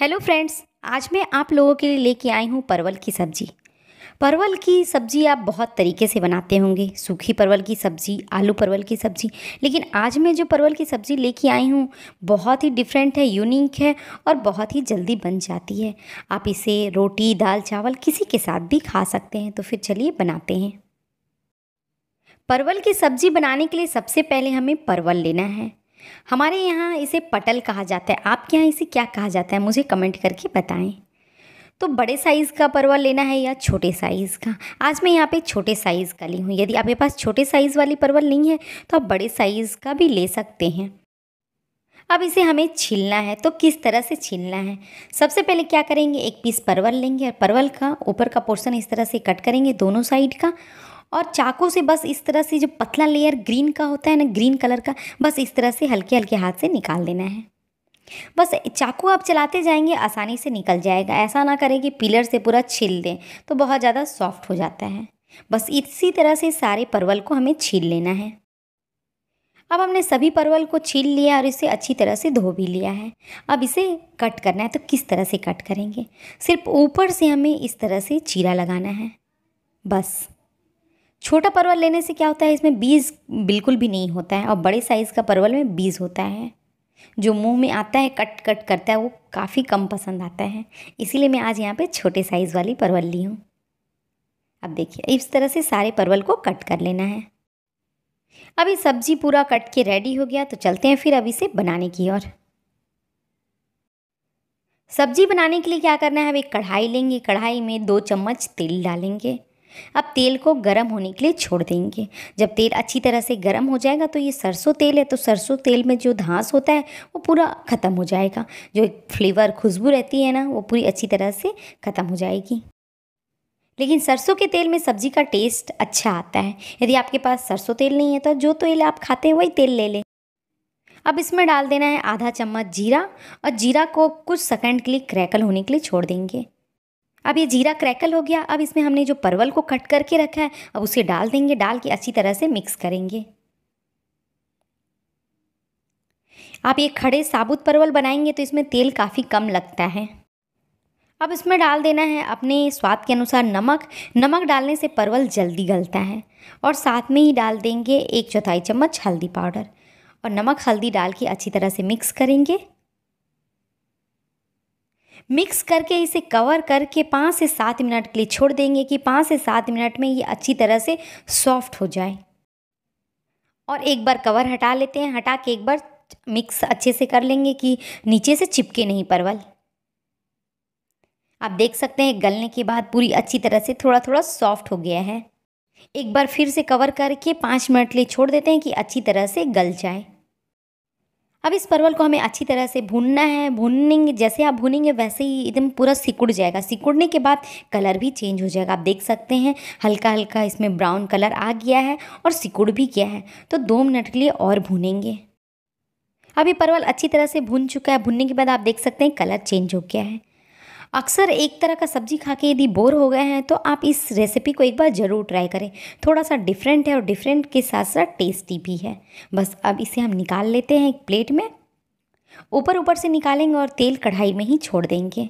hello friends आज मैं आप लोगों के लिए लेके आई हूँ परवल की सब्ज़ी परवल की सब्ज़ी आप बहुत तरीके से बनाते होंगे सूखी परवल की सब्ज़ी आलू परवल की सब्ज़ी लेकिन आज मैं जो परवल की सब्ज़ी लेके आई हूँ बहुत ही डिफरेंट है यूनिक है और बहुत ही जल्दी बन जाती है आप इसे रोटी दाल चावल किसी के साथ भी खा सकते हैं तो फिर चलिए बनाते हैं परवल की सब्ज़ी बनाने के लिए सबसे पहले हमें परवल लेना है हमारे यहाँ इसे पटल कहा जाता है आपके यहाँ इसे क्या कहा जाता है मुझे कमेंट करके बताएं तो बड़े साइज़ का परवल लेना है या छोटे साइज़ का आज मैं यहाँ पे छोटे साइज़ का ली हूँ यदि आपके पास छोटे साइज़ वाली परवल नहीं है तो आप बड़े साइज़ का भी ले सकते हैं अब इसे हमें छीलना है तो किस तरह से छीलना है सबसे पहले क्या करेंगे एक पीस परवल लेंगे और परवल का ऊपर का पोर्शन इस तरह से कट करेंगे दोनों साइड का और चाकू से बस इस तरह से जो पतला लेयर ग्रीन का होता है ना ग्रीन कलर का बस इस तरह से हल्के हल्के हाथ से निकाल देना है बस चाकू आप चलाते जाएंगे आसानी से निकल जाएगा ऐसा ना करें कि पिलर से पूरा छील दें तो बहुत ज़्यादा सॉफ्ट हो जाता है बस इसी तरह से सारे परवल को हमें छील लेना है अब हमने सभी परवल को छील लिया और इसे अच्छी तरह से धो भी लिया है अब इसे कट करना है तो किस तरह से कट करेंगे सिर्फ ऊपर से हमें इस तरह से चीरा लगाना है बस छोटा परवल लेने से क्या होता है इसमें बीज बिल्कुल भी नहीं होता है और बड़े साइज़ का परवल में बीज होता है जो मुंह में आता है कट कट करता है वो काफ़ी कम पसंद आता है इसीलिए मैं आज यहाँ पे छोटे साइज़ वाली परवल ली हूँ अब देखिए इस तरह से सारे परवल को कट कर लेना है अभी सब्जी पूरा कट के रेडी हो गया तो चलते हैं फिर अब इसे बनाने की ओर सब्जी बनाने के लिए क्या करना है अब एक कढ़ाई लेंगे कढ़ाई में दो चम्मच तेल डालेंगे अब तेल को गर्म होने के लिए छोड़ देंगे जब तेल अच्छी तरह से गर्म हो जाएगा तो ये सरसों तेल है तो सरसों तेल में जो धांस होता है वो पूरा ख़त्म हो जाएगा जो एक फ्लेवर खुशबू रहती है ना वो पूरी अच्छी तरह से ख़त्म हो जाएगी लेकिन सरसों के तेल में सब्जी का टेस्ट अच्छा आता है यदि आपके पास सरसों तेल नहीं है तो जो तेल आप खाते हैं वही तेल ले लें अब इसमें डाल देना है आधा चम्मच जीरा और जीरा को कुछ सेकंड के लिए क्रैकल होने के लिए छोड़ देंगे अब ये जीरा क्रैकल हो गया अब इसमें हमने जो परवल को कट करके रखा है अब उसे डाल देंगे डाल के अच्छी तरह से मिक्स करेंगे आप ये खड़े साबुत परवल बनाएंगे तो इसमें तेल काफ़ी कम लगता है अब इसमें डाल देना है अपने स्वाद के अनुसार नमक नमक डालने से परवल जल्दी गलता है और साथ में ही डाल देंगे एक चौथाई चम्मच हल्दी पाउडर और नमक हल्दी डाल के अच्छी तरह से मिक्स करेंगे मिक्स करके इसे कवर करके पाँच से सात मिनट के लिए छोड़ देंगे कि पाँच से सात मिनट में ये अच्छी तरह से सॉफ्ट हो जाए और एक बार कवर हटा लेते हैं हटा के एक बार मिक्स अच्छे से कर लेंगे कि नीचे से चिपके नहीं परवल आप देख सकते हैं गलने के बाद पूरी अच्छी तरह से थोड़ा थोड़ा सॉफ्ट हो गया है एक बार फिर से कवर करके पाँच मिनट लिए छोड़ देते हैं कि अच्छी तरह से गल जाए अब इस परवल को हमें अच्छी तरह से भूनना है भूनेंगे जैसे आप भूनेंगे वैसे ही एकदम पूरा सिकुड़ जाएगा सिकुड़ने के बाद कलर भी चेंज हो जाएगा आप देख सकते हैं हल्का हल्का इसमें ब्राउन कलर आ गया है और सिकुड़ भी गया है तो दो मिनट के लिए और भूनेंगे अब ये परवल अच्छी तरह से भून चुका है भूनने के बाद आप देख सकते हैं कलर चेंज हो गया है अक्सर एक तरह का सब्जी खा के यदि बोर हो गए हैं तो आप इस रेसिपी को एक बार ज़रूर ट्राई करें थोड़ा सा डिफरेंट है और डिफरेंट के साथ साथ टेस्टी भी है बस अब इसे हम निकाल लेते हैं एक प्लेट में ऊपर ऊपर से निकालेंगे और तेल कढ़ाई में ही छोड़ देंगे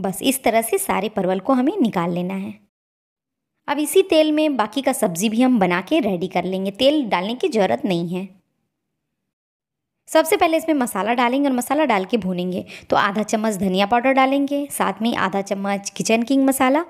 बस इस तरह से सारे परवल को हमें निकाल लेना है अब इसी तेल में बाकी का सब्ज़ी भी हम बना के रेडी कर लेंगे तेल डालने की ज़रूरत नहीं है सबसे पहले इसमें मसाला डालेंगे और मसाला डाल के भूनेंगे तो आधा चम्मच धनिया पाउडर डालेंगे साथ में आधा चम्मच किचन किंग मसाला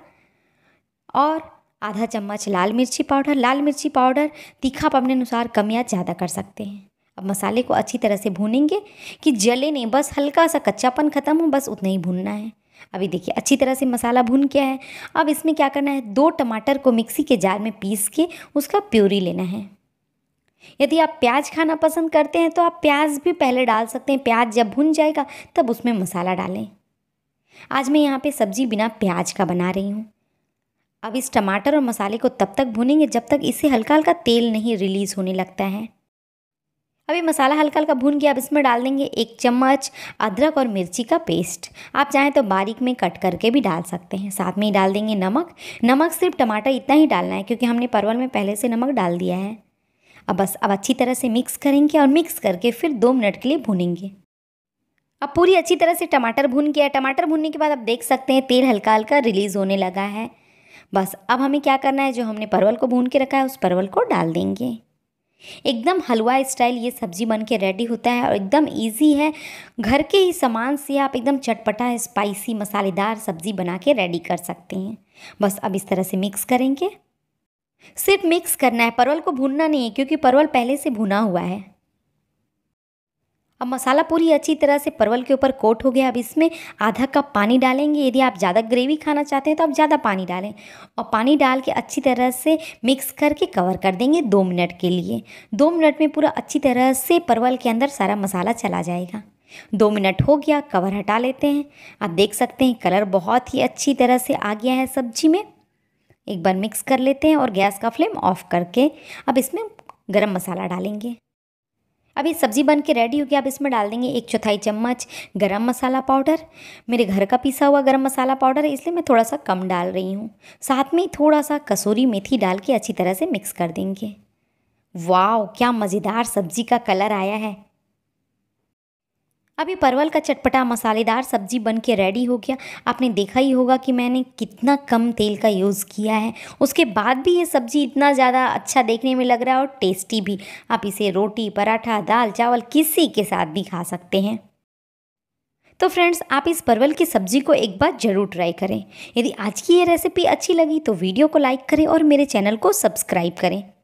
और आधा चम्मच लाल मिर्ची पाउडर लाल मिर्ची पाउडर तीखा आप अपने अनुसार कम या ज़्यादा कर सकते हैं अब मसाले को अच्छी तरह से भूनेंगे कि जले नहीं बस हल्का सा कच्चापन ख़त्म हो बस उतना ही भूनना है अभी देखिए अच्छी तरह से मसाला भून गया है अब इसमें क्या करना है दो टमाटर को मिक्सी के जार में पीस के उसका प्यूरी लेना है यदि आप प्याज खाना पसंद करते हैं तो आप प्याज भी पहले डाल सकते हैं प्याज जब भुन जाएगा तब उसमें मसाला डालें आज मैं यहाँ पे सब्जी बिना प्याज का बना रही हूँ अब इस टमाटर और मसाले को तब तक भुनेंगे जब तक इससे हल्का हल्का तेल नहीं रिलीज़ होने लगता है अभी मसाला हल्का हल्का भून के अब इसमें डाल देंगे एक चम्मच अदरक और मिर्ची का पेस्ट आप चाहें तो बारीक में कट करके भी डाल सकते हैं साथ में ही डाल देंगे नमक नमक सिर्फ टमाटर इतना ही डालना है क्योंकि हमने परवल में पहले से नमक डाल दिया है अब बस अब अच्छी तरह से मिक्स करेंगे और मिक्स करके फिर दो मिनट के लिए भूनेंगे अब पूरी अच्छी तरह से टमाटर भून गया टमाटर भूनने के बाद आप देख सकते हैं तेल हल्का हल्का रिलीज़ होने लगा है बस अब हमें क्या करना है जो हमने परवल को भून के रखा है उस परवल को डाल देंगे एकदम हलवा स्टाइल ये सब्जी बन के रेडी होता है और एकदम इजी है घर के ही सामान से आप एकदम चटपटा स्पाइसी मसालेदार सब्जी बना के रेडी कर सकते हैं बस अब इस तरह से मिक्स करेंगे सिर्फ मिक्स करना है परवल को भूनना नहीं है क्योंकि परवल पहले से भुना हुआ है अब मसाला पूरी अच्छी तरह से परवल के ऊपर कोट हो गया अब इसमें आधा कप पानी डालेंगे यदि आप ज़्यादा ग्रेवी खाना चाहते हैं तो आप ज़्यादा पानी डालें और पानी डाल के अच्छी तरह से मिक्स करके कवर कर देंगे दो मिनट के लिए दो मिनट में पूरा अच्छी तरह से परवल के अंदर सारा मसाला चला जाएगा दो मिनट हो गया कवर हटा लेते हैं आप देख सकते हैं कलर बहुत ही अच्छी तरह से आ गया है सब्जी में एक बार मिक्स कर लेते हैं और गैस का फ्लेम ऑफ करके अब इसमें गरम मसाला डालेंगे अब ये सब्ज़ी बन के रेडी गया अब इसमें डाल देंगे एक चौथाई चम्मच गरम मसाला पाउडर मेरे घर का पिसा हुआ गरम मसाला पाउडर है इसलिए मैं थोड़ा सा कम डाल रही हूँ साथ में थोड़ा सा कसूरी मेथी डाल के अच्छी तरह से मिक्स कर देंगे वाह क्या मज़ेदार सब्ज़ी का कलर आया है अभी परवल का चटपटा मसालेदार सब्जी बन के रेडी हो गया आपने देखा ही होगा कि मैंने कितना कम तेल का यूज़ किया है उसके बाद भी ये सब्ज़ी इतना ज़्यादा अच्छा देखने में लग रहा है और टेस्टी भी आप इसे रोटी पराठा दाल चावल किसी के साथ भी खा सकते हैं तो फ्रेंड्स आप इस परवल की सब्जी को एक बार ज़रूर ट्राई करें यदि आज की ये रेसिपी अच्छी लगी तो वीडियो को लाइक करें और मेरे चैनल को सब्सक्राइब करें